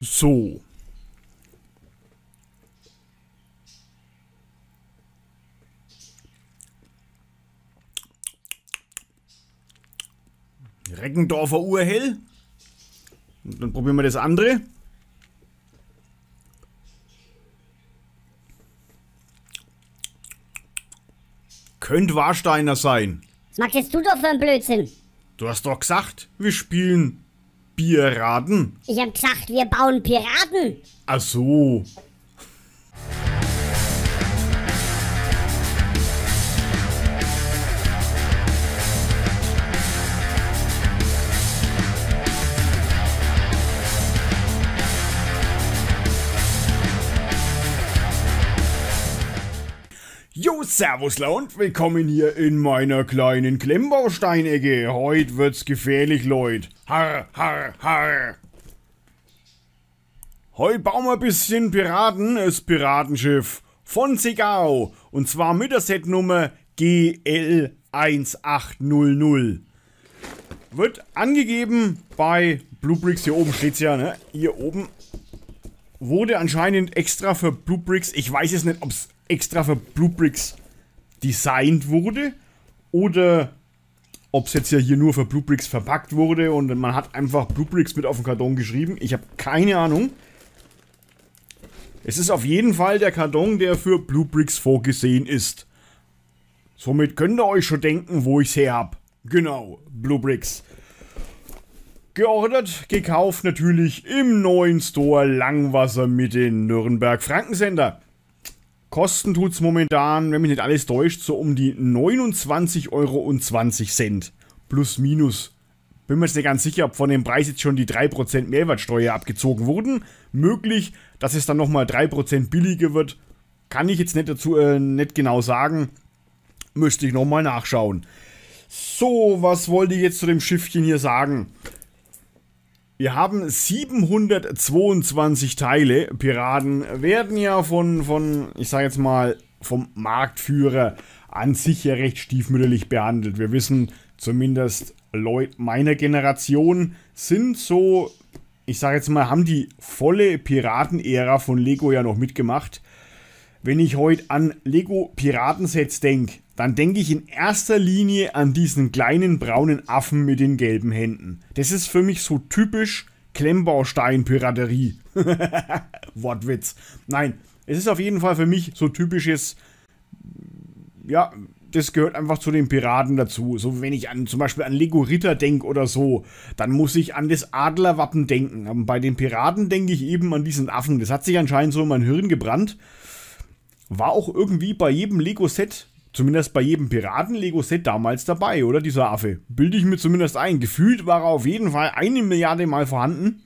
So. Reckendorfer Urhell. Und dann probieren wir das andere. Könnte Warsteiner sein. Was magst du doch für einen Blödsinn? Du hast doch gesagt, wir spielen Piraten? Ich hab gesagt, wir bauen Piraten. Ach so. Servusler und willkommen hier in meiner kleinen Klemmbausteinecke. Heute wird's gefährlich, Leute. Har, har, har. Heute bauen wir ein bisschen Piraten, das Piratenschiff von Segau. Und zwar mit der Setnummer GL1800. Wird angegeben bei Bluebricks, hier oben steht's ja, ne? Hier oben. Wurde anscheinend extra für Bluebricks, ich weiß es nicht, ob's extra für Bluebricks designt wurde oder ob es jetzt ja hier nur für Bluebricks verpackt wurde und man hat einfach Bluebricks mit auf den Karton geschrieben. Ich habe keine Ahnung. Es ist auf jeden Fall der Karton, der für Bluebricks vorgesehen ist. Somit könnt ihr euch schon denken, wo ich es her habe. Genau, Bluebricks. Geordert, gekauft natürlich im neuen Store Langwasser mit den Nürnberg Frankensender. Kosten tut es momentan, wenn mich nicht alles täuscht, so um die 29,20 Euro. Plus, minus. Bin mir jetzt nicht ganz sicher, ob von dem Preis jetzt schon die 3% Mehrwertsteuer abgezogen wurden. Möglich, dass es dann nochmal 3% billiger wird. Kann ich jetzt nicht dazu äh, nicht genau sagen. Müsste ich nochmal nachschauen. So, was wollte ich jetzt zu dem Schiffchen hier sagen? Wir haben 722 Teile. Piraten werden ja von, von ich sage jetzt mal, vom Marktführer an sich ja recht stiefmütterlich behandelt. Wir wissen zumindest, Leute meiner Generation sind so, ich sage jetzt mal, haben die volle Piratenära von Lego ja noch mitgemacht. Wenn ich heute an Lego Piratensets denke, dann denke ich in erster Linie an diesen kleinen braunen Affen mit den gelben Händen. Das ist für mich so typisch Klemmbaustein-Piraterie. Wortwitz. Nein, es ist auf jeden Fall für mich so typisches, ja, das gehört einfach zu den Piraten dazu. So wenn ich an zum Beispiel an Lego Ritter denke oder so, dann muss ich an das Adlerwappen denken. Aber bei den Piraten denke ich eben an diesen Affen. Das hat sich anscheinend so in mein Hirn gebrannt war auch irgendwie bei jedem Lego-Set, zumindest bei jedem Piraten-Lego-Set damals dabei, oder dieser Affe? Bilde ich mir zumindest ein. Gefühlt war er auf jeden Fall eine Milliarde Mal vorhanden.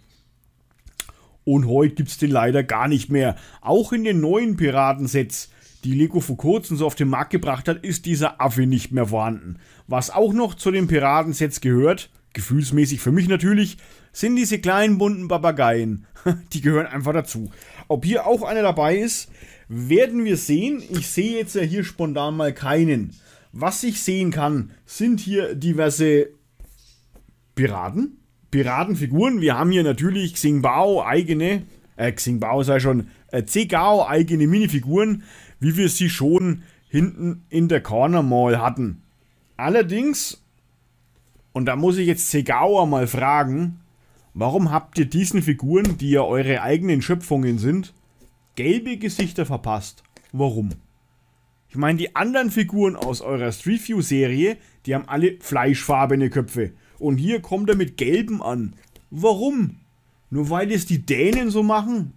Und heute gibt es den leider gar nicht mehr. Auch in den neuen Piraten-Sets, die Lego vor kurzem so auf den Markt gebracht hat, ist dieser Affe nicht mehr vorhanden. Was auch noch zu den Piraten-Sets gehört, Gefühlsmäßig für mich natürlich sind diese kleinen bunten Papageien. Die gehören einfach dazu. Ob hier auch einer dabei ist, werden wir sehen. Ich sehe jetzt ja hier spontan mal keinen. Was ich sehen kann, sind hier diverse Piraten. Piratenfiguren. Wir haben hier natürlich Xingbao eigene, äh, Xingbao sei schon, äh, Zegao eigene Minifiguren, wie wir sie schon hinten in der Corner Mall hatten. Allerdings und da muss ich jetzt Segauer mal fragen, warum habt ihr diesen Figuren, die ja eure eigenen Schöpfungen sind, gelbe Gesichter verpasst? Warum? Ich meine, die anderen Figuren aus eurer Street View Serie, die haben alle fleischfarbene Köpfe. Und hier kommt er mit gelben an. Warum? Nur weil es die Dänen so machen?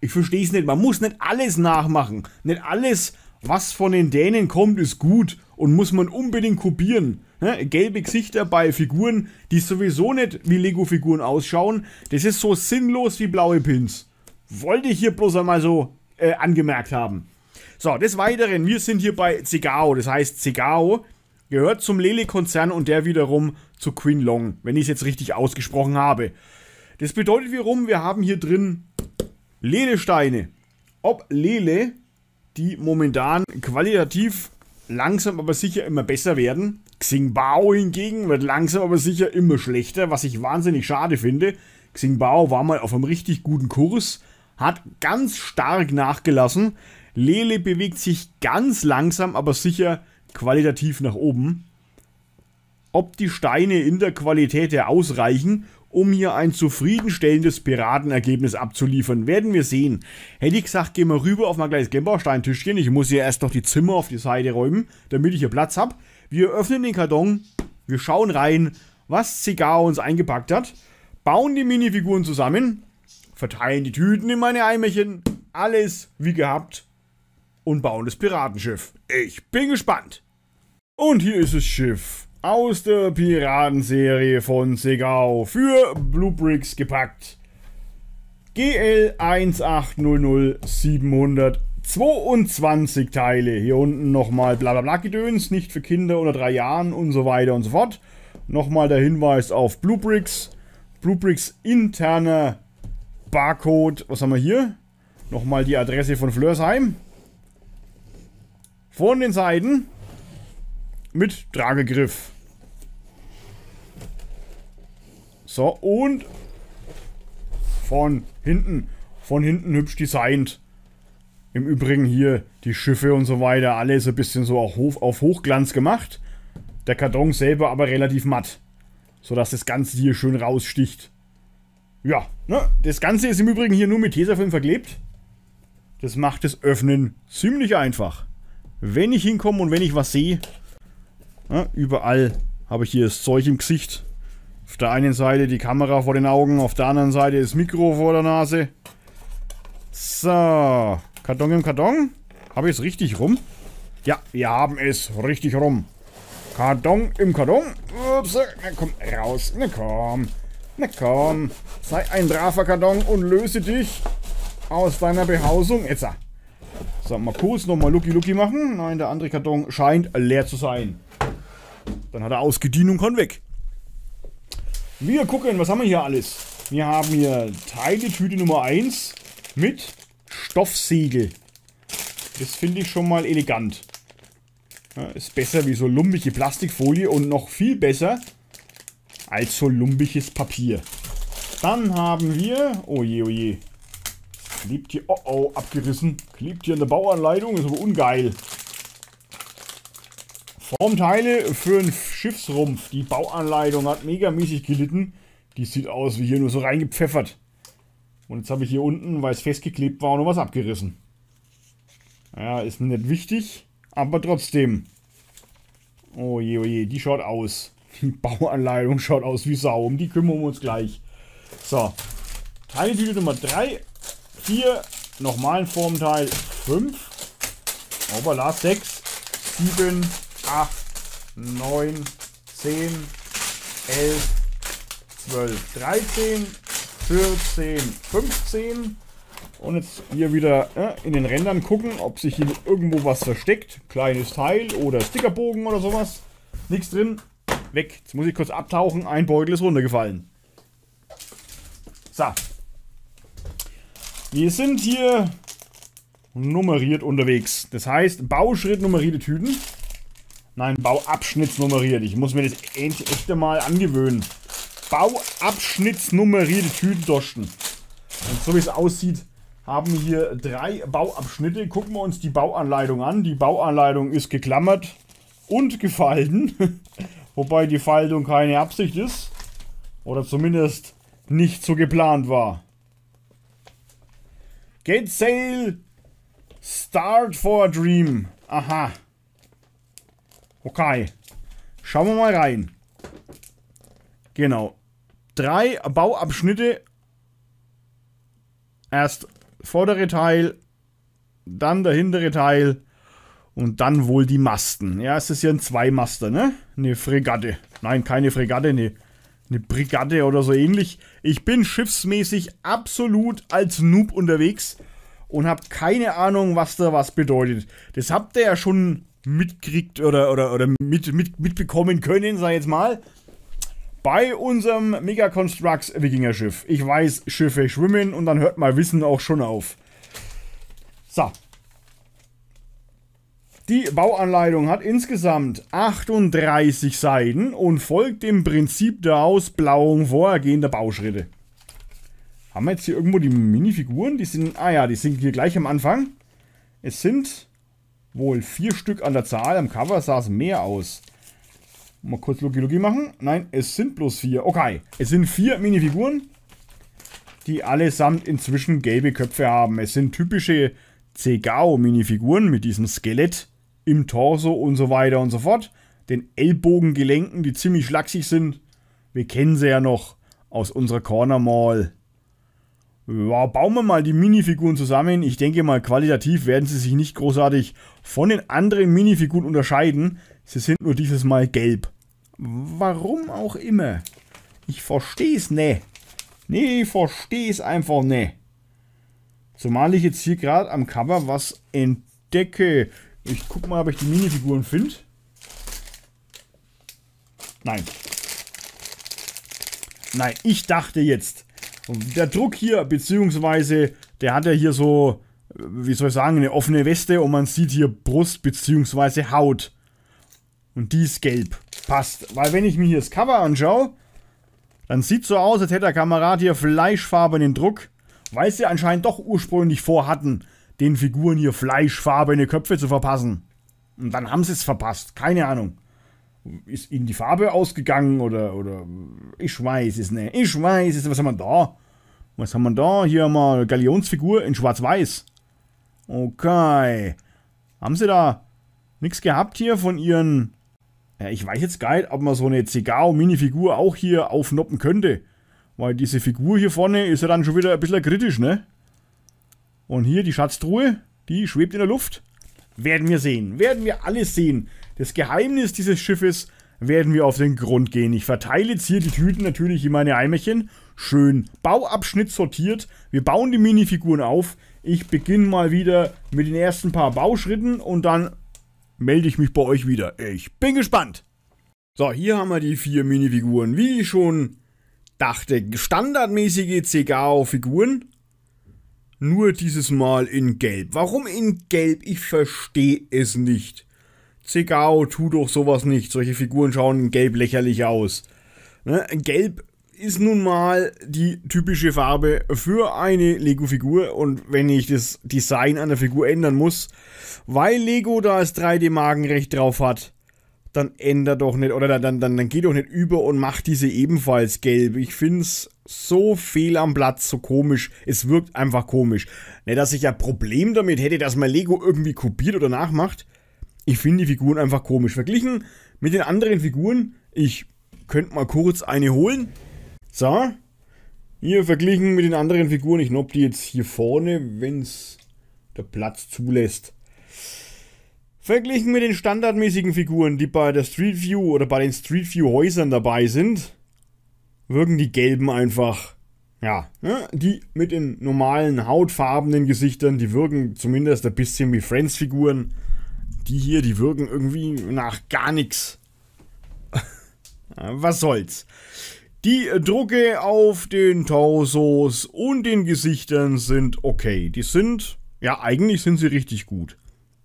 Ich verstehe es nicht. Man muss nicht alles nachmachen. Nicht alles, was von den Dänen kommt, ist gut und muss man unbedingt kopieren. Ne? Gelbe Gesichter bei Figuren, die sowieso nicht wie Lego-Figuren ausschauen, das ist so sinnlos wie blaue Pins. Wollte ich hier bloß einmal so äh, angemerkt haben. So, des Weiteren, wir sind hier bei Zigao, Das heißt, Zigao gehört zum Lele-Konzern und der wiederum zu Queen Long, wenn ich es jetzt richtig ausgesprochen habe. Das bedeutet wiederum, wir haben hier drin Lele-Steine. Ob Lele, die momentan qualitativ langsam aber sicher immer besser werden. Xingbao hingegen wird langsam aber sicher immer schlechter, was ich wahnsinnig schade finde. Xingbao war mal auf einem richtig guten Kurs, hat ganz stark nachgelassen. Lele bewegt sich ganz langsam aber sicher qualitativ nach oben. Ob die Steine in der Qualität her ausreichen, um hier ein zufriedenstellendes Piratenergebnis abzuliefern. Werden wir sehen. Hätte ich gesagt, gehen wir rüber auf mein kleines Gambausteintischchen. Ich muss hier erst noch die Zimmer auf die Seite räumen, damit ich hier Platz habe. Wir öffnen den Karton, wir schauen rein, was Cigar uns eingepackt hat, bauen die Minifiguren zusammen, verteilen die Tüten in meine Eimerchen, alles wie gehabt und bauen das Piratenschiff. Ich bin gespannt. Und hier ist das Schiff aus der Piratenserie von Segao für Bluebricks gepackt. GL 1800722 Teile. Hier unten nochmal blablabla Gedöns, nicht für Kinder unter drei Jahren und so weiter und so fort. Nochmal der Hinweis auf Bluebricks. Bluebricks interner Barcode. Was haben wir hier? Nochmal die Adresse von Flörsheim. Von den Seiten mit Tragegriff. So, und von hinten, von hinten hübsch designt. Im Übrigen hier die Schiffe und so weiter, alles ein bisschen so auf, Hoch, auf Hochglanz gemacht. Der Karton selber aber relativ matt, sodass das Ganze hier schön raussticht. Ja, ne? das Ganze ist im Übrigen hier nur mit Tesafilm verklebt. Das macht das Öffnen ziemlich einfach. Wenn ich hinkomme und wenn ich was sehe, ne? überall habe ich hier das Zeug im Gesicht. Auf der einen Seite die Kamera vor den Augen, auf der anderen Seite das Mikro vor der Nase. So, Karton im Karton. Habe ich es richtig rum? Ja, wir haben es richtig rum. Karton im Karton. Ups, na komm, raus, na komm. Na komm, sei ein braver Karton und löse dich aus deiner Behausung. Jetzt. So, mal kurz nochmal Lucky Lucky machen. Nein, der andere Karton scheint leer zu sein. Dann hat er ausgedient und kann weg. Wir gucken, was haben wir hier alles? Wir haben hier Teiletüte Nummer 1 mit Stoffsegel. Das finde ich schon mal elegant. Ja, ist besser wie so lumpige Plastikfolie und noch viel besser als so lumpiges Papier. Dann haben wir... Oh je, oh je. Klebt hier... Oh oh, abgerissen. Klebt hier an der Bauanleitung. Ist aber ungeil. Formteile für einen Schiffsrumpf. Die Bauanleitung hat megamäßig gelitten. Die sieht aus wie hier nur so reingepfeffert. Und jetzt habe ich hier unten, weil es festgeklebt war, noch was abgerissen. Ja, ist mir nicht wichtig, aber trotzdem. Oh je, oh je, die schaut aus. Die Bauanleitung schaut aus wie Sau. Um die kümmern wir uns gleich. So. Teiltüte Nummer 3, 4, nochmal ein Formteil 5, Oberlast 6, 7, 8, 9, 10, 11, 12, 13, 14, 15. Und jetzt hier wieder äh, in den Rändern gucken, ob sich hier irgendwo was versteckt. Kleines Teil oder Stickerbogen oder sowas. Nichts drin. Weg. Jetzt muss ich kurz abtauchen. Ein Beutel ist runtergefallen. So. Wir sind hier nummeriert unterwegs. Das heißt, Bauschritt nummerierte Tüten. Nein, Bauabschnittsnummeriert. Ich muss mir das echt mal angewöhnen. Bauabschnittsnummerierte Tütendoschen. Und so wie es aussieht, haben wir hier drei Bauabschnitte. Gucken wir uns die Bauanleitung an. Die Bauanleitung ist geklammert und gefalten. Wobei die Faltung keine Absicht ist. Oder zumindest nicht so geplant war. Get Sale Start for a Dream. Aha. Okay. Schauen wir mal rein. Genau. Drei Bauabschnitte. Erst vordere Teil, dann der hintere Teil und dann wohl die Masten. Ja, es ist ja ein Zweimaster, ne? Eine Fregatte. Nein, keine Fregatte, eine, eine Brigade oder so ähnlich. Ich bin schiffsmäßig absolut als Noob unterwegs und habe keine Ahnung, was da was bedeutet. Das habt ihr ja schon mitkriegt oder, oder, oder mit, mit, mitbekommen können, sag ich jetzt mal. Bei unserem Mega Constructs Wikinger-Schiff. Ich weiß, Schiffe schwimmen und dann hört mal Wissen auch schon auf. So. Die Bauanleitung hat insgesamt 38 Seiten und folgt dem Prinzip der Ausblauung vorhergehender Bauschritte. Haben wir jetzt hier irgendwo die Minifiguren? Die sind, ah ja, die sind hier gleich am Anfang. Es sind Wohl vier Stück an der Zahl. Am Cover sah es mehr aus. Mal kurz Lucky Lucky machen. Nein, es sind bloß vier. Okay, es sind vier Minifiguren, die allesamt inzwischen gelbe Köpfe haben. Es sind typische Zegao-Minifiguren mit diesem Skelett im Torso und so weiter und so fort. Den Ellbogengelenken, die ziemlich schlaksig sind. Wir kennen sie ja noch aus unserer Corner Mall ja, bauen wir mal die Minifiguren zusammen. Ich denke mal, qualitativ werden sie sich nicht großartig von den anderen Minifiguren unterscheiden. Sie sind nur dieses Mal gelb. Warum auch immer. Ich versteh's ne. Nee, ich versteh's einfach ne. Zumal ich jetzt hier gerade am Cover was entdecke. Ich guck mal, ob ich die Minifiguren finde. Nein. Nein, ich dachte jetzt, der Druck hier, beziehungsweise, der hat ja hier so, wie soll ich sagen, eine offene Weste und man sieht hier Brust beziehungsweise Haut. Und die ist gelb. Passt. Weil wenn ich mir hier das Cover anschaue, dann sieht so aus, als hätte der Kamerad hier fleischfarbenen Druck, weil sie anscheinend doch ursprünglich vorhatten, den Figuren hier fleischfarbene Köpfe zu verpassen. Und dann haben sie es verpasst. Keine Ahnung ist ihnen die Farbe ausgegangen oder, oder ich weiß es nicht. Ich weiß es, was haben wir da? Was haben wir da? Hier haben wir eine Galionsfigur in schwarz-weiß. Okay. Haben sie da nichts gehabt hier von ihren... Ja, ich weiß jetzt gar nicht, ob man so eine Zigao-Mini-Figur auch hier aufnoppen könnte. Weil diese Figur hier vorne ist ja dann schon wieder ein bisschen kritisch, ne? Und hier die Schatztruhe, die schwebt in der Luft. Werden wir sehen. Werden wir alles sehen. Das Geheimnis dieses Schiffes werden wir auf den Grund gehen. Ich verteile jetzt hier die Tüten natürlich in meine Eimerchen. Schön Bauabschnitt sortiert. Wir bauen die Minifiguren auf. Ich beginne mal wieder mit den ersten paar Bauschritten und dann melde ich mich bei euch wieder. Ich bin gespannt. So, hier haben wir die vier Minifiguren. Wie ich schon dachte, standardmäßige CGAO-Figuren. Nur dieses Mal in Gelb. Warum in Gelb? Ich verstehe es nicht. Zegao, tu doch sowas nicht. Solche Figuren schauen in Gelb lächerlich aus. Ne? Gelb ist nun mal die typische Farbe für eine Lego-Figur und wenn ich das Design an der Figur ändern muss, weil Lego da als 3D-Magenrecht drauf hat, dann ändert doch nicht, oder dann, dann, dann, dann geht doch nicht über und macht diese ebenfalls gelb. Ich finde es so fehl am Platz, so komisch. Es wirkt einfach komisch. Nicht, ne, dass ich ein Problem damit hätte, dass mein Lego irgendwie kopiert oder nachmacht. Ich finde die Figuren einfach komisch. Verglichen mit den anderen Figuren, ich könnte mal kurz eine holen. So. Hier verglichen mit den anderen Figuren. Ich nob die jetzt hier vorne, wenn es der Platz zulässt. Verglichen mit den standardmäßigen Figuren, die bei der Street View oder bei den Street View Häusern dabei sind, wirken die gelben einfach. Ja, ne? die mit den normalen hautfarbenen Gesichtern, die wirken zumindest ein bisschen wie Friends-Figuren. Die hier, die wirken irgendwie nach gar nichts. Was soll's. Die Drucke auf den Torsos und den Gesichtern sind okay. Die sind, ja, eigentlich sind sie richtig gut.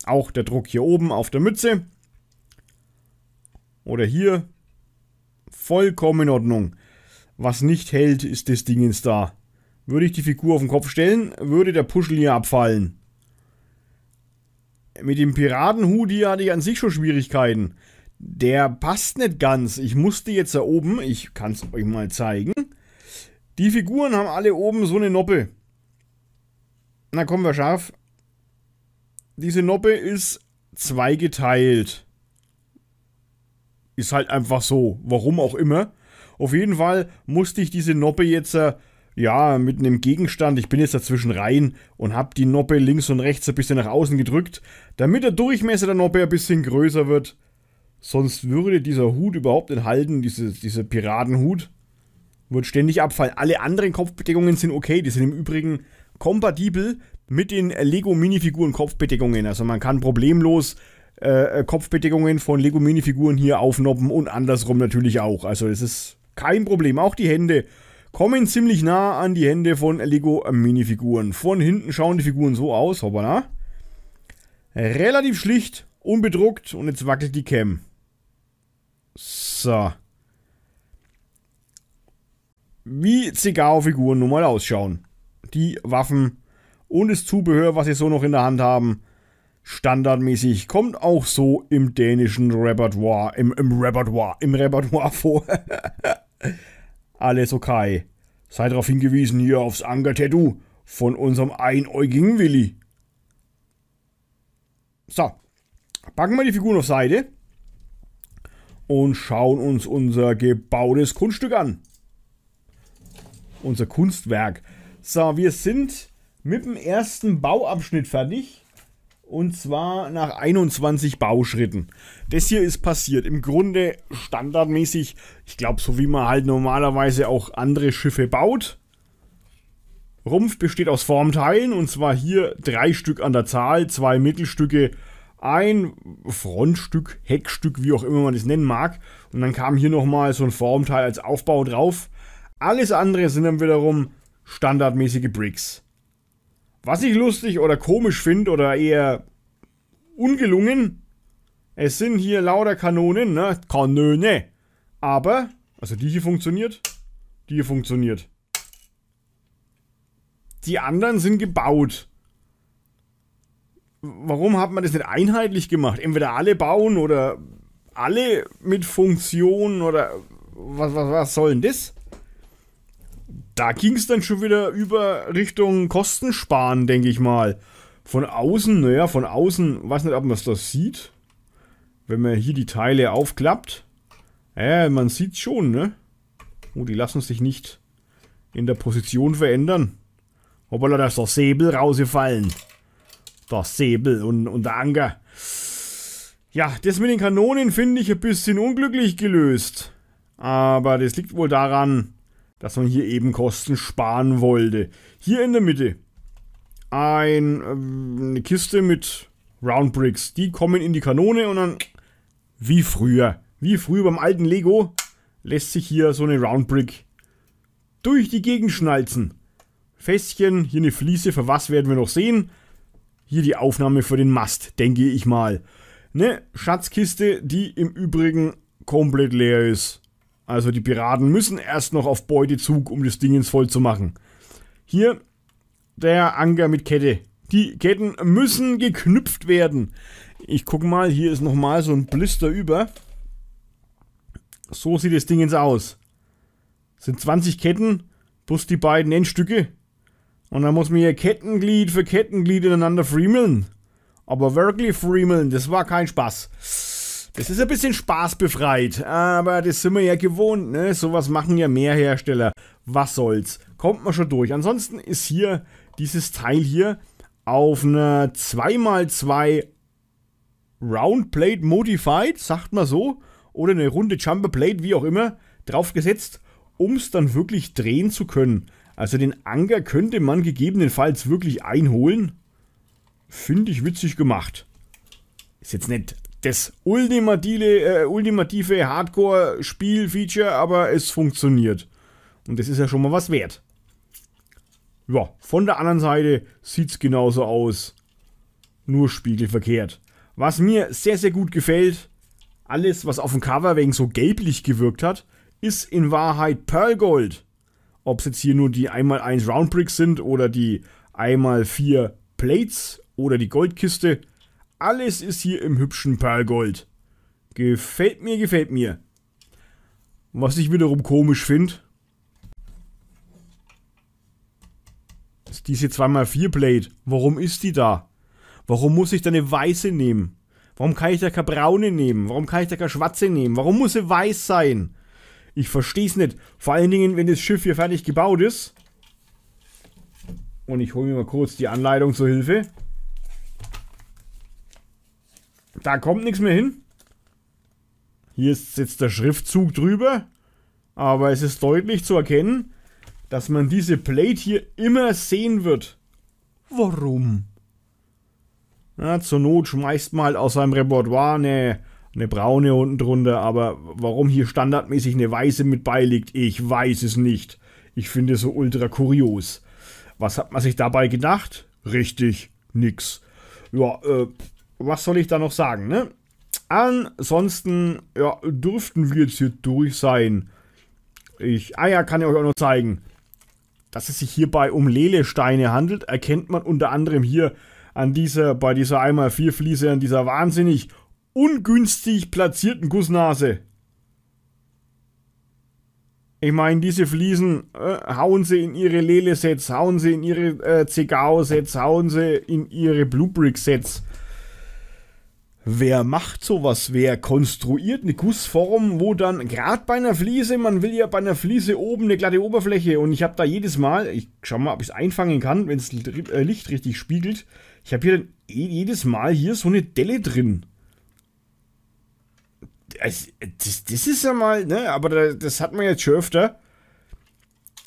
Auch der Druck hier oben auf der Mütze. Oder hier. Vollkommen in Ordnung. Was nicht hält, ist das Dingens da. Würde ich die Figur auf den Kopf stellen, würde der Puschel hier abfallen. Mit dem Piratenhut hier hatte ich an sich schon Schwierigkeiten. Der passt nicht ganz. Ich musste jetzt da oben, ich kann es euch mal zeigen. Die Figuren haben alle oben so eine Noppe. Na komm, wir scharf diese Noppe ist zweigeteilt. Ist halt einfach so. Warum auch immer. Auf jeden Fall musste ich diese Noppe jetzt, äh, ja, mit einem Gegenstand, ich bin jetzt dazwischen rein und habe die Noppe links und rechts ein bisschen nach außen gedrückt, damit der Durchmesser der Noppe ein bisschen größer wird. Sonst würde dieser Hut überhaupt nicht halten, diese, dieser Piratenhut. Wird ständig abfallen. Alle anderen Kopfbedeckungen sind okay, die sind im Übrigen kompatibel mit den Lego Minifiguren Kopfbedeckungen. Also man kann problemlos äh, äh, Kopfbedeckungen von Lego Minifiguren hier aufnoppen und andersrum natürlich auch. Also es ist kein Problem. Auch die Hände kommen ziemlich nah an die Hände von Lego Minifiguren. Von hinten schauen die Figuren so aus, hoppala. Relativ schlicht, unbedruckt und jetzt wackelt die Cam. So. Wie Zigarro-Figuren nun mal ausschauen die Waffen und das Zubehör, was sie so noch in der Hand haben, standardmäßig kommt auch so im dänischen Repertoire, im, im Repertoire, im Repertoire vor. Alles okay. Sei darauf hingewiesen hier aufs Anker-Tattoo von unserem einäugigen Willi. So, packen wir die Figuren auf Seite und schauen uns unser gebautes Kunststück an. Unser Kunstwerk. So, wir sind mit dem ersten Bauabschnitt fertig. Und zwar nach 21 Bauschritten. Das hier ist passiert. Im Grunde standardmäßig, ich glaube, so wie man halt normalerweise auch andere Schiffe baut. Rumpf besteht aus Formteilen und zwar hier drei Stück an der Zahl, zwei Mittelstücke, ein Frontstück, Heckstück, wie auch immer man das nennen mag. Und dann kam hier nochmal so ein Formteil als Aufbau drauf. Alles andere sind dann wiederum standardmäßige Bricks. Was ich lustig oder komisch finde oder eher ungelungen, es sind hier lauter Kanonen, ne? Kanone. Aber, also die hier funktioniert, die hier funktioniert. Die anderen sind gebaut. Warum hat man das nicht einheitlich gemacht? Entweder alle bauen oder alle mit Funktionen oder was, was, was soll denn das? da ging es dann schon wieder über Richtung Kostensparen, denke ich mal. Von außen, naja, von außen, weiß nicht, ob man es da sieht. Wenn man hier die Teile aufklappt. Ja, man sieht schon, ne? Oh, die lassen sich nicht in der Position verändern. Hoppala, da ist der Säbel rausgefallen. Der Säbel und, und der Anker. Ja, das mit den Kanonen finde ich ein bisschen unglücklich gelöst. Aber das liegt wohl daran, dass man hier eben Kosten sparen wollte. Hier in der Mitte ein, ähm, eine Kiste mit Round Bricks. Die kommen in die Kanone und dann wie früher. Wie früher beim alten Lego lässt sich hier so eine Round Brick durch die Gegend schnalzen. Fässchen, hier eine Fliese, für was werden wir noch sehen? Hier die Aufnahme für den Mast, denke ich mal. Eine Schatzkiste, die im Übrigen komplett leer ist. Also die Piraten müssen erst noch auf Beutezug, um das Dingens voll zu machen. Hier der Anker mit Kette. Die Ketten müssen geknüpft werden. Ich guck mal, hier ist nochmal so ein Blister über. So sieht das Dingens aus. Das sind 20 Ketten plus die beiden Endstücke. Und dann muss man hier Kettenglied für Kettenglied ineinander friemeln. Aber wirklich friemeln, das war kein Spaß. Das ist ein bisschen spaßbefreit, aber das sind wir ja gewohnt, ne? Sowas machen ja mehr Hersteller. Was soll's? Kommt man schon durch. Ansonsten ist hier dieses Teil hier auf einer 2x2 Roundplate Modified, sagt man so, oder eine runde Jumperplate, wie auch immer, draufgesetzt, um es dann wirklich drehen zu können. Also den Anker könnte man gegebenenfalls wirklich einholen. Finde ich witzig gemacht. Ist jetzt nicht das ultimative, äh, ultimative Hardcore-Spiel-Feature, aber es funktioniert. Und das ist ja schon mal was wert. Ja, von der anderen Seite sieht es genauso aus. Nur spiegelverkehrt. Was mir sehr, sehr gut gefällt, alles, was auf dem Cover wegen so gelblich gewirkt hat, ist in Wahrheit Pearlgold. Ob es jetzt hier nur die 1x1 Roundbricks sind oder die 1x4 Plates oder die Goldkiste, alles ist hier im hübschen Perlgold. Gefällt mir, gefällt mir. Was ich wiederum komisch finde, ist diese 2x4 Plate. Warum ist die da? Warum muss ich da eine weiße nehmen? Warum kann ich da keine braune nehmen? Warum kann ich da keine schwarze nehmen? Warum muss sie weiß sein? Ich verstehe es nicht. Vor allen Dingen, wenn das Schiff hier fertig gebaut ist. Und ich hole mir mal kurz die Anleitung zur Hilfe. Da kommt nichts mehr hin. Hier ist jetzt der Schriftzug drüber. Aber es ist deutlich zu erkennen, dass man diese Plate hier immer sehen wird. Warum? Na, zur Not schmeißt man halt aus seinem Repertoire eine, eine braune unten drunter, aber warum hier standardmäßig eine weiße mit beiliegt, ich weiß es nicht. Ich finde es so ultra kurios. Was hat man sich dabei gedacht? Richtig, nix. Ja, äh, was soll ich da noch sagen, ne? Ansonsten, ja, dürften wir jetzt hier durch sein. Ich, ah ja, kann ich euch auch noch zeigen. Dass es sich hierbei um Lelesteine handelt, erkennt man unter anderem hier an dieser, bei dieser einmal vier Fliese, an dieser wahnsinnig ungünstig platzierten Gussnase. Ich meine, diese Fliesen äh, hauen sie in ihre Lele-Sets, hauen sie in ihre äh, CGAO-Sets, hauen sie in ihre Bluebrick-Sets. Wer macht sowas? Wer konstruiert eine Gussform, wo dann, gerade bei einer Fliese, man will ja bei einer Fliese oben eine glatte Oberfläche und ich habe da jedes Mal, ich schau mal, ob ich es einfangen kann, wenn es äh, Licht richtig spiegelt, ich habe hier dann eh jedes Mal hier so eine Delle drin. Das, das, das ist ja mal, ne, aber das hat man jetzt schon öfter.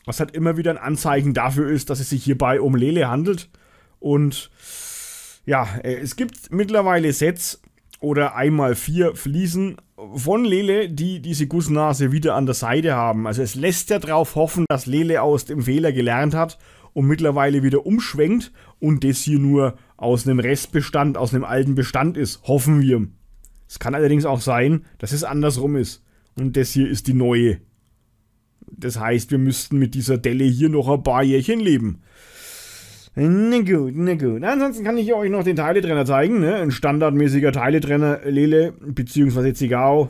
Was halt immer wieder ein Anzeichen dafür ist, dass es sich hierbei um Lele handelt und ja, äh, es gibt mittlerweile Sets oder einmal vier Fliesen von Lele, die diese Gussnase wieder an der Seite haben. Also es lässt ja darauf hoffen, dass Lele aus dem Fehler gelernt hat und mittlerweile wieder umschwenkt und das hier nur aus einem Restbestand, aus einem alten Bestand ist. Hoffen wir. Es kann allerdings auch sein, dass es andersrum ist. Und das hier ist die neue. Das heißt, wir müssten mit dieser Delle hier noch ein paar Jährchen leben. Na gut, na gut. Ansonsten kann ich euch noch den Teiletrenner zeigen. Ne? Ein standardmäßiger Teiletrenner Lele, beziehungsweise Zigao.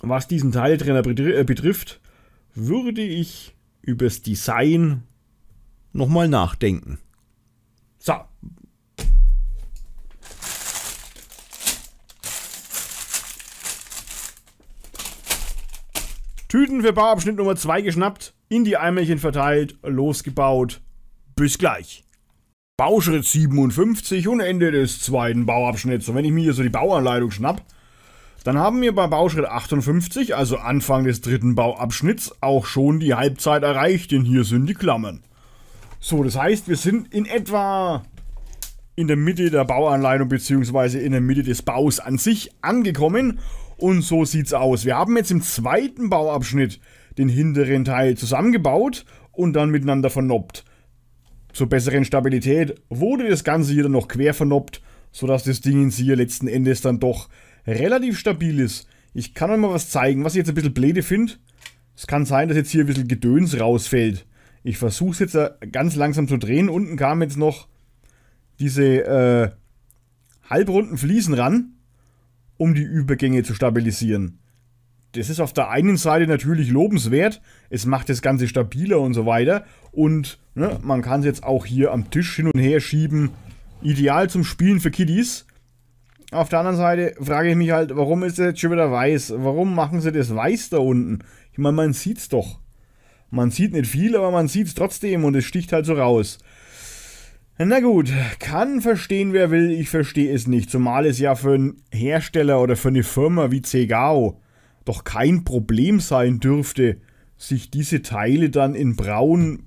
Was diesen Teiletrenner äh, betrifft, würde ich übers Design nochmal nachdenken. So. Tüten für Bauabschnitt Nummer 2 geschnappt, in die Eimerchen verteilt, losgebaut, bis gleich. Bauschritt 57 und Ende des zweiten Bauabschnitts. Und wenn ich mir hier so die Bauanleitung schnapp, dann haben wir bei Bauschritt 58, also Anfang des dritten Bauabschnitts, auch schon die Halbzeit erreicht, denn hier sind die Klammern. So, das heißt, wir sind in etwa in der Mitte der Bauanleitung bzw. in der Mitte des Baus an sich angekommen und so sieht's aus. Wir haben jetzt im zweiten Bauabschnitt den hinteren Teil zusammengebaut und dann miteinander vernoppt. Zur besseren Stabilität wurde das Ganze hier dann noch quer vernoppt, sodass das Ding hier letzten Endes dann doch relativ stabil ist. Ich kann euch mal was zeigen, was ich jetzt ein bisschen blöde finde. Es kann sein, dass jetzt hier ein bisschen Gedöns rausfällt. Ich versuche es jetzt äh, ganz langsam zu drehen. Unten kamen jetzt noch diese äh, halbrunden Fliesen ran, um die Übergänge zu stabilisieren das ist auf der einen Seite natürlich lobenswert, es macht das Ganze stabiler und so weiter. Und ne, man kann es jetzt auch hier am Tisch hin und her schieben. Ideal zum Spielen für Kiddies. Auf der anderen Seite frage ich mich halt, warum ist das jetzt schon wieder weiß? Warum machen sie das weiß da unten? Ich meine, man sieht es doch. Man sieht nicht viel, aber man sieht es trotzdem und es sticht halt so raus. Na gut, kann verstehen, wer will, ich verstehe es nicht. Zumal es ja für einen Hersteller oder für eine Firma wie Cegao doch kein Problem sein dürfte, sich diese Teile dann in Braun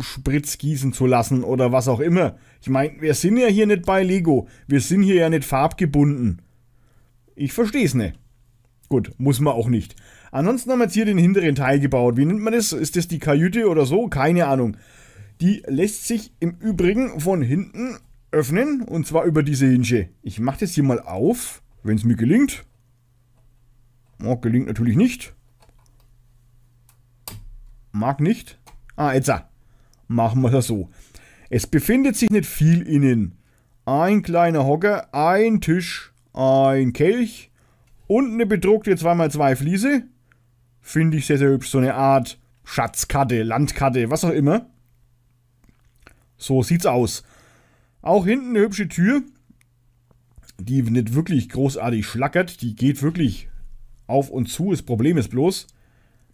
Spritz gießen zu lassen oder was auch immer. Ich meine, wir sind ja hier nicht bei Lego. Wir sind hier ja nicht farbgebunden. Ich verstehe es nicht. Gut, muss man auch nicht. Ansonsten haben wir jetzt hier den hinteren Teil gebaut. Wie nennt man das? Ist das die Kajüte oder so? Keine Ahnung. Die lässt sich im Übrigen von hinten öffnen und zwar über diese Hinge. Ich mache das hier mal auf, wenn es mir gelingt. Oh, gelingt natürlich nicht. Mag nicht. Ah, jetzt. Ah. Machen wir das so. Es befindet sich nicht viel innen. Ein kleiner Hocker, ein Tisch, ein Kelch und eine bedruckte 2x2 Fliese. Finde ich sehr, sehr hübsch. So eine Art Schatzkarte, Landkarte, was auch immer. So sieht's aus. Auch hinten eine hübsche Tür, die nicht wirklich großartig schlackert. Die geht wirklich auf und zu. Das Problem ist bloß,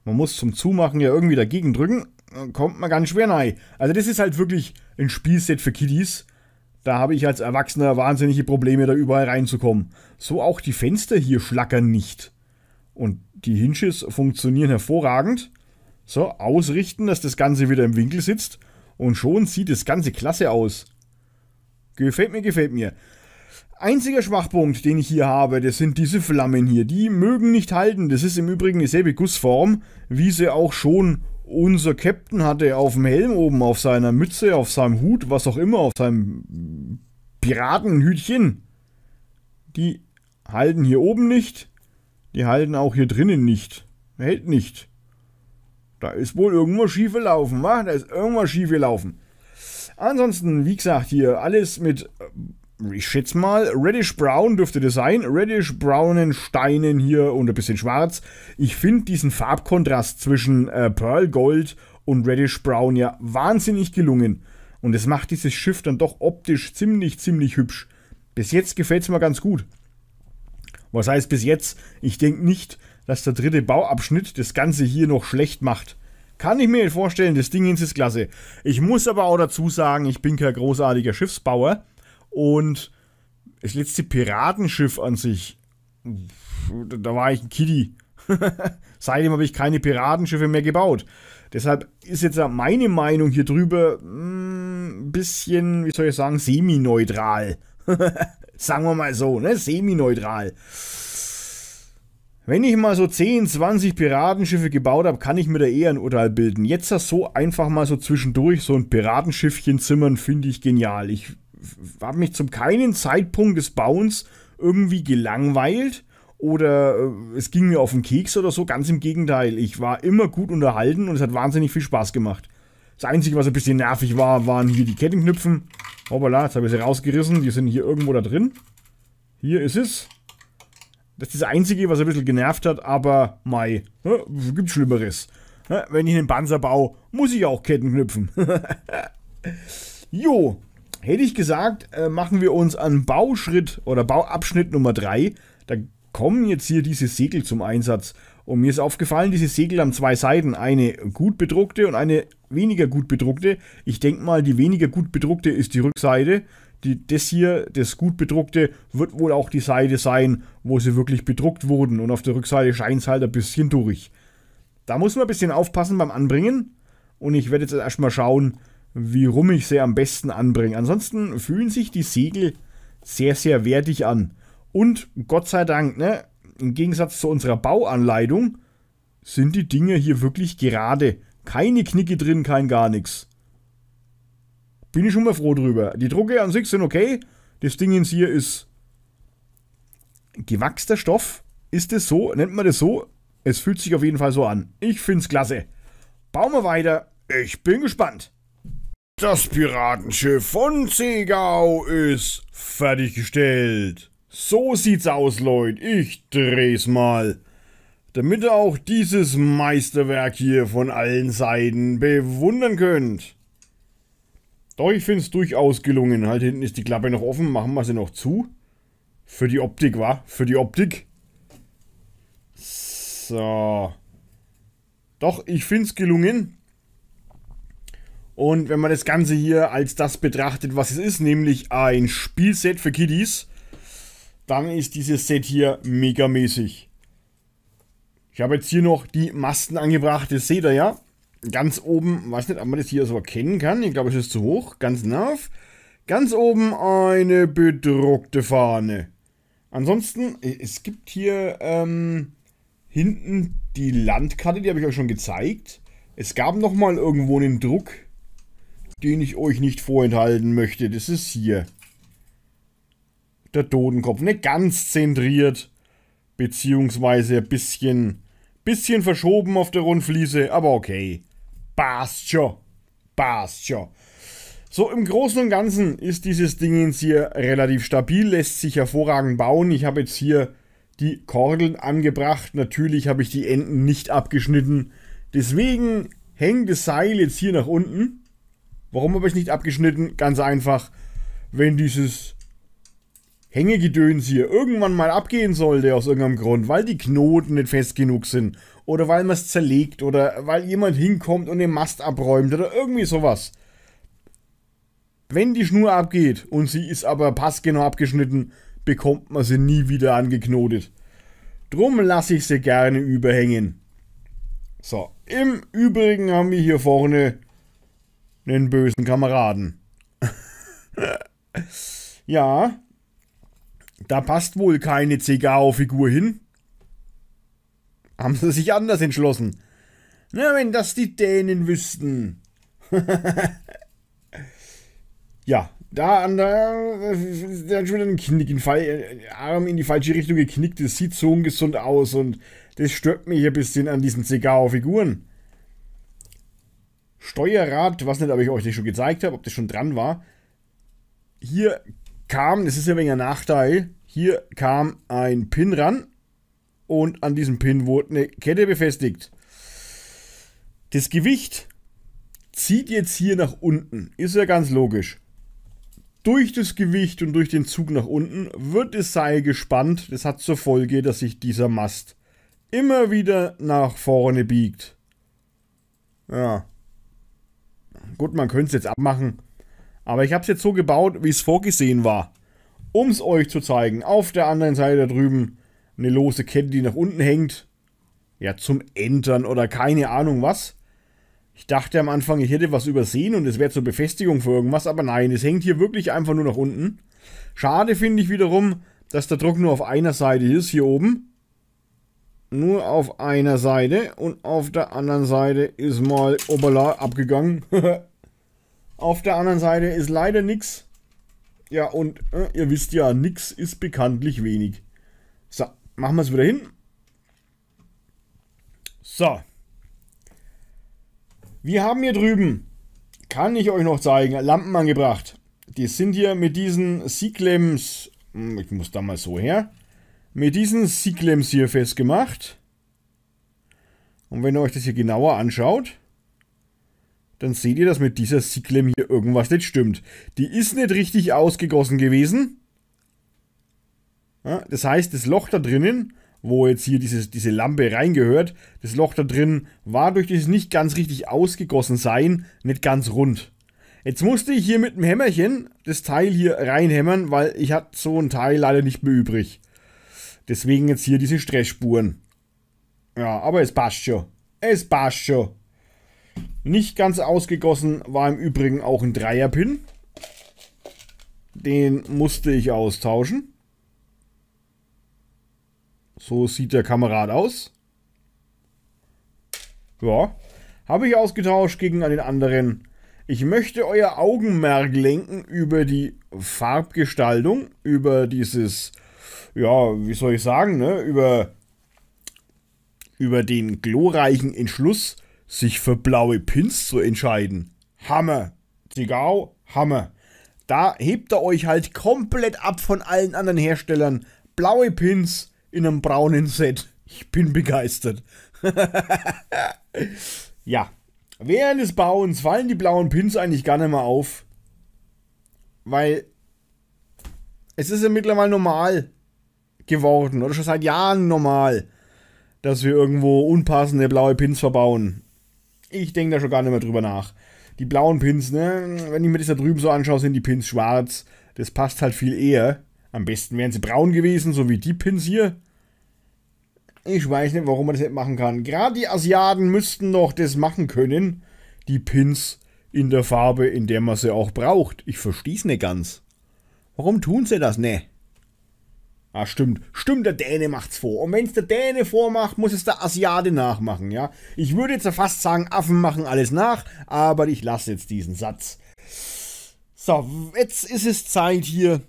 man muss zum Zumachen ja irgendwie dagegen drücken. Dann kommt man ganz schwer rein. Also, das ist halt wirklich ein Spielset für Kiddies. Da habe ich als Erwachsener wahnsinnige Probleme, da überall reinzukommen. So auch die Fenster hier schlackern nicht. Und die Hinges funktionieren hervorragend. So, ausrichten, dass das Ganze wieder im Winkel sitzt. Und schon sieht das Ganze klasse aus. Gefällt mir, gefällt mir. Einziger Schwachpunkt, den ich hier habe, das sind diese Flammen hier. Die mögen nicht halten. Das ist im Übrigen dieselbe Gussform, wie sie auch schon unser Captain hatte auf dem Helm oben, auf seiner Mütze, auf seinem Hut, was auch immer, auf seinem Piratenhütchen. Die halten hier oben nicht. Die halten auch hier drinnen nicht. Hält nicht. Da ist wohl irgendwas schief gelaufen, wa? Da ist irgendwas schief gelaufen. Ansonsten, wie gesagt, hier alles mit ich schätze mal, Reddish Brown dürfte das sein. Reddish braunen Steinen hier und ein bisschen schwarz. Ich finde diesen Farbkontrast zwischen äh, Pearl Gold und Reddish Brown ja wahnsinnig gelungen. Und es macht dieses Schiff dann doch optisch ziemlich, ziemlich hübsch. Bis jetzt gefällt es mir ganz gut. Was heißt bis jetzt? Ich denke nicht, dass der dritte Bauabschnitt das Ganze hier noch schlecht macht. Kann ich mir vorstellen, das Ding ist klasse. Ich muss aber auch dazu sagen, ich bin kein großartiger Schiffsbauer. Und das letzte Piratenschiff an sich, da war ich ein Kiddie. Seitdem habe ich keine Piratenschiffe mehr gebaut. Deshalb ist jetzt meine Meinung hier drüber ein mm, bisschen, wie soll ich sagen, semi-neutral. sagen wir mal so, ne? Semi-neutral. Wenn ich mal so 10, 20 Piratenschiffe gebaut habe, kann ich mir da eher ein Urteil bilden. Jetzt das so einfach mal so zwischendurch so ein Piratenschiffchen zimmern, finde ich genial. Ich habe mich zum keinen Zeitpunkt des Bauens irgendwie gelangweilt oder äh, es ging mir auf den Keks oder so. Ganz im Gegenteil, ich war immer gut unterhalten und es hat wahnsinnig viel Spaß gemacht. Das Einzige, was ein bisschen nervig war, waren hier die Kettenknüpfen. Hoppala, jetzt habe ich sie rausgerissen. Die sind hier irgendwo da drin. Hier ist es. Das ist das Einzige, was ein bisschen genervt hat, aber mei, ne, gibt Schlimmeres. Ne, wenn ich einen Panzer baue, muss ich auch Ketten knüpfen. jo, Hätte ich gesagt, äh, machen wir uns an Bauschritt oder Bauabschnitt Nummer 3. Da kommen jetzt hier diese Segel zum Einsatz. Und mir ist aufgefallen, diese Segel haben zwei Seiten. Eine gut bedruckte und eine weniger gut bedruckte. Ich denke mal, die weniger gut bedruckte ist die Rückseite. Die, das hier, das gut bedruckte, wird wohl auch die Seite sein, wo sie wirklich bedruckt wurden. Und auf der Rückseite scheint es halt ein bisschen durch. Da muss man ein bisschen aufpassen beim Anbringen. Und ich werde jetzt erstmal schauen, wie rum ich sie am besten anbringe. Ansonsten fühlen sich die Segel sehr, sehr wertig an. Und Gott sei Dank, ne, im Gegensatz zu unserer Bauanleitung, sind die Dinge hier wirklich gerade. Keine Knicke drin, kein gar nichts. Bin ich schon mal froh drüber. Die Drucke an sich sind okay. Das Ding hier ist gewachster Stoff. Ist es so? Nennt man das so? Es fühlt sich auf jeden Fall so an. Ich find's klasse. Bauen wir weiter. Ich bin gespannt. Das Piratenschiff von Segau ist fertiggestellt. So sieht's aus, Leute. Ich dreh's mal. Damit ihr auch dieses Meisterwerk hier von allen Seiten bewundern könnt. Doch ich find's durchaus gelungen. Halt hinten ist die Klappe noch offen. Machen wir sie noch zu. Für die Optik, wa? Für die Optik. So. Doch, ich find's gelungen. Und wenn man das Ganze hier als das betrachtet, was es ist, nämlich ein Spielset für Kiddies, dann ist dieses Set hier megamäßig. Ich habe jetzt hier noch die Masten angebracht, das seht ihr ja. Ganz oben, weiß nicht, ob man das hier so erkennen kann, ich glaube es ist zu hoch, ganz nerv. Ganz oben eine bedruckte Fahne. Ansonsten, äh, es gibt hier ähm, hinten die Landkarte, die habe ich euch schon gezeigt. Es gab nochmal irgendwo einen Druck den ich euch nicht vorenthalten möchte. Das ist hier. Der Totenkopf. Nicht ganz zentriert. Beziehungsweise ein bisschen, bisschen verschoben auf der Rundfliese. Aber okay. Passt schon. Passt schon. So, im Großen und Ganzen ist dieses Ding jetzt hier relativ stabil, lässt sich hervorragend bauen. Ich habe jetzt hier die Kordeln angebracht. Natürlich habe ich die Enden nicht abgeschnitten. Deswegen hängt das Seil jetzt hier nach unten. Warum habe ich nicht abgeschnitten? Ganz einfach, wenn dieses Hängegedöns hier irgendwann mal abgehen sollte aus irgendeinem Grund, weil die Knoten nicht fest genug sind oder weil man es zerlegt oder weil jemand hinkommt und den Mast abräumt oder irgendwie sowas. Wenn die Schnur abgeht und sie ist aber passgenau abgeschnitten, bekommt man sie nie wieder angeknotet. Drum lasse ich sie gerne überhängen. So, im Übrigen haben wir hier vorne den bösen Kameraden. ja, da passt wohl keine CGA-Figur hin. Haben sie sich anders entschlossen. Na, wenn das die Dänen wüssten. ja, da an der, der hat schon wieder einen Knick, einen äh, Arm in die falsche Richtung geknickt. Das sieht so ungesund aus und das stört mich ein bisschen an diesen CGA-Figuren. Steuerrad, was nicht, ob ich euch das schon gezeigt habe, ob das schon dran war. Hier kam, das ist ja ein wenig ein Nachteil, hier kam ein Pin ran und an diesem Pin wurde eine Kette befestigt. Das Gewicht zieht jetzt hier nach unten, ist ja ganz logisch. Durch das Gewicht und durch den Zug nach unten wird das Seil gespannt. Das hat zur Folge, dass sich dieser Mast immer wieder nach vorne biegt. Ja, Gut, man könnte es jetzt abmachen. Aber ich habe es jetzt so gebaut, wie es vorgesehen war. Um es euch zu zeigen, auf der anderen Seite da drüben eine lose Kette, die nach unten hängt. Ja, zum Entern oder keine Ahnung was. Ich dachte am Anfang, ich hätte was übersehen und es wäre zur Befestigung für irgendwas, aber nein, es hängt hier wirklich einfach nur nach unten. Schade finde ich wiederum, dass der Druck nur auf einer Seite ist, hier oben. Nur auf einer Seite und auf der anderen Seite ist mal, obala, abgegangen. Auf der anderen Seite ist leider nichts. Ja, und äh, ihr wisst ja, nichts ist bekanntlich wenig. So, machen wir es wieder hin. So. Wir haben hier drüben, kann ich euch noch zeigen, Lampen angebracht. Die sind hier mit diesen Siglems, hm, ich muss da mal so her, mit diesen Siglems hier festgemacht. Und wenn ihr euch das hier genauer anschaut, dann seht ihr, dass mit dieser Sicklem hier irgendwas nicht stimmt. Die ist nicht richtig ausgegossen gewesen. Ja, das heißt, das Loch da drinnen, wo jetzt hier dieses, diese Lampe reingehört, das Loch da drin war durch dieses nicht ganz richtig ausgegossen sein nicht ganz rund. Jetzt musste ich hier mit dem Hämmerchen das Teil hier reinhämmern, weil ich hatte so ein Teil leider nicht mehr übrig. Deswegen jetzt hier diese Stressspuren. Ja, aber es passt schon. Es passt schon. Nicht ganz ausgegossen war im Übrigen auch ein Dreierpin. Den musste ich austauschen. So sieht der Kamerad aus. Ja, habe ich ausgetauscht gegen einen anderen. Ich möchte euer Augenmerk lenken über die Farbgestaltung, über dieses, ja, wie soll ich sagen, ne, über, über den glorreichen Entschluss, sich für blaue Pins zu entscheiden. Hammer. Zigau, Hammer. Da hebt er euch halt komplett ab von allen anderen Herstellern. Blaue Pins in einem braunen Set. Ich bin begeistert. ja. Während des Bauens fallen die blauen Pins eigentlich gar nicht mehr auf. Weil es ist ja mittlerweile normal geworden oder schon seit Jahren normal, dass wir irgendwo unpassende blaue Pins verbauen. Ich denke da schon gar nicht mehr drüber nach. Die blauen Pins, ne? Wenn ich mir das da drüben so anschaue, sind die Pins schwarz. Das passt halt viel eher. Am besten wären sie braun gewesen, so wie die Pins hier. Ich weiß nicht, warum man das nicht machen kann. Gerade die Asiaten müssten doch das machen können. Die Pins in der Farbe, in der man sie auch braucht. Ich verstehe es nicht ganz. Warum tun sie das? Ne. Ah, stimmt. Stimmt, der Däne macht's vor. Und wenn's der Däne vormacht, muss es der Asiate nachmachen, ja? Ich würde jetzt ja fast sagen, Affen machen alles nach, aber ich lasse jetzt diesen Satz. So, jetzt ist es Zeit hier,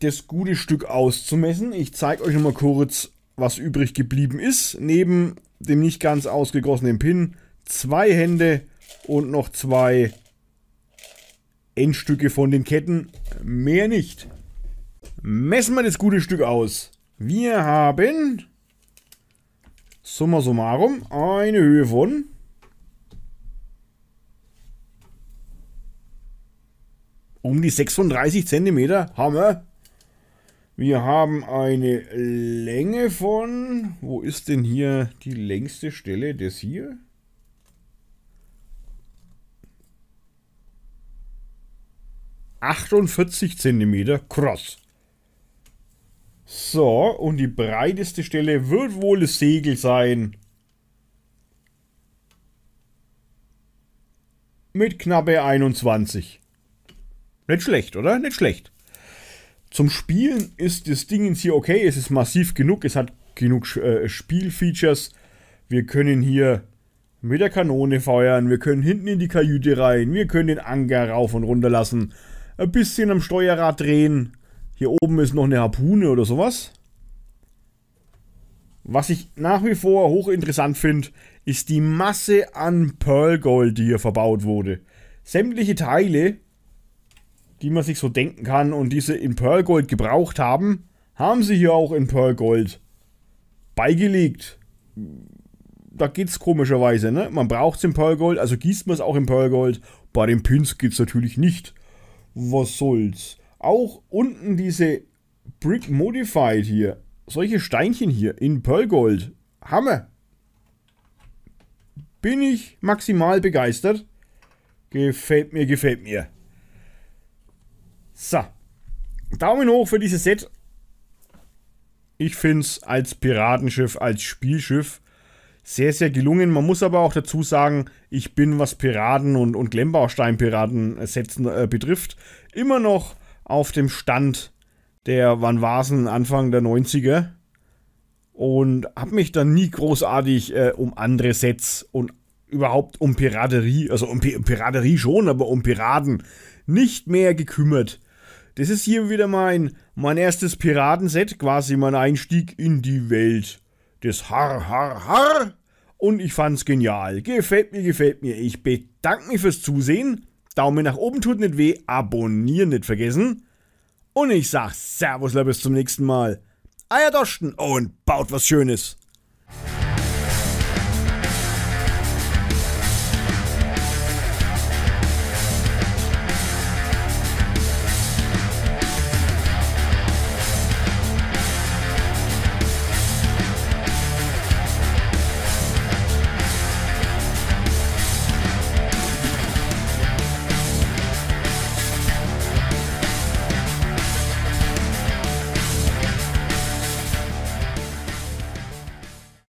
das gute Stück auszumessen. Ich zeige euch nochmal kurz, was übrig geblieben ist. Neben dem nicht ganz ausgegossenen Pin zwei Hände und noch zwei Endstücke von den Ketten. Mehr nicht. Messen wir das gute Stück aus. Wir haben summa summarum eine Höhe von um die 36 cm. Hammer. Wir haben eine Länge von, wo ist denn hier die längste Stelle? Das hier? 48 Zentimeter krass. So, und die breiteste Stelle wird wohl das Segel sein. Mit knappe 21. Nicht schlecht, oder? Nicht schlecht. Zum Spielen ist das Ding jetzt hier okay. Es ist massiv genug. Es hat genug äh, Spielfeatures. Wir können hier mit der Kanone feuern. Wir können hinten in die Kajüte rein. Wir können den Anker rauf und runter lassen. Ein bisschen am Steuerrad drehen. Hier oben ist noch eine Harpune oder sowas. Was ich nach wie vor hochinteressant finde, ist die Masse an Pearl Gold, die hier verbaut wurde. Sämtliche Teile, die man sich so denken kann und diese in Pearl Gold gebraucht haben, haben sie hier auch in Pearl Gold beigelegt. Da geht es komischerweise, ne? Man braucht es in Pearl Gold, also gießt man es auch in Pearl Gold. Bei den Pins geht es natürlich nicht. Was soll's? Auch unten diese Brick Modified hier. Solche Steinchen hier in Pearlgold. Hammer. Bin ich maximal begeistert. Gefällt mir, gefällt mir. So. Daumen hoch für dieses Set. Ich finde es als Piratenschiff, als Spielschiff sehr, sehr gelungen. Man muss aber auch dazu sagen, ich bin, was Piraten und, und Glemmbaustein-Piraten äh, betrifft, immer noch auf dem Stand der, Van Vasen Anfang der 90er. Und habe mich dann nie großartig äh, um andere Sets und überhaupt um Piraterie, also um, P um Piraterie schon, aber um Piraten nicht mehr gekümmert. Das ist hier wieder mein, mein erstes Piratenset, quasi mein Einstieg in die Welt. des Har, Har, Har. Und ich fand's genial. Gefällt mir, gefällt mir. Ich bedanke mich fürs Zusehen. Daumen nach oben tut nicht weh, abonnieren nicht vergessen. Und ich sag Servus, bis zum nächsten Mal. Eierdosten und baut was Schönes.